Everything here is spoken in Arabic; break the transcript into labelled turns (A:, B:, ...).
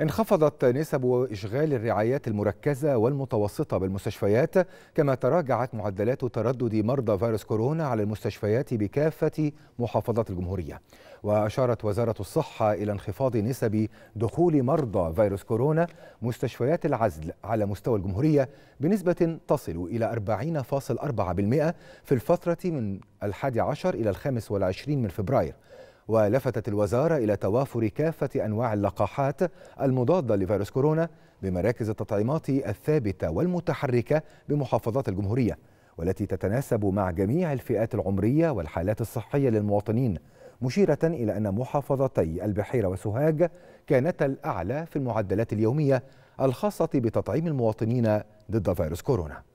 A: انخفضت نسب إشغال الرعايات المركزة والمتوسطة بالمستشفيات كما تراجعت معدلات تردد مرضى فيروس كورونا على المستشفيات بكافة محافظات الجمهورية وأشارت وزارة الصحة إلى انخفاض نسب دخول مرضى فيروس كورونا مستشفيات العزل على مستوى الجمهورية بنسبة تصل إلى 40.4% في الفترة من الحادي عشر إلى الخامس والعشرين من فبراير ولفتت الوزارة إلى توافر كافة أنواع اللقاحات المضادة لفيروس كورونا بمراكز التطعيمات الثابتة والمتحركة بمحافظات الجمهورية والتي تتناسب مع جميع الفئات العمرية والحالات الصحية للمواطنين مشيرة إلى أن محافظتي البحيرة وسوهاج كانتا الأعلى في المعدلات اليومية الخاصة بتطعيم المواطنين ضد فيروس كورونا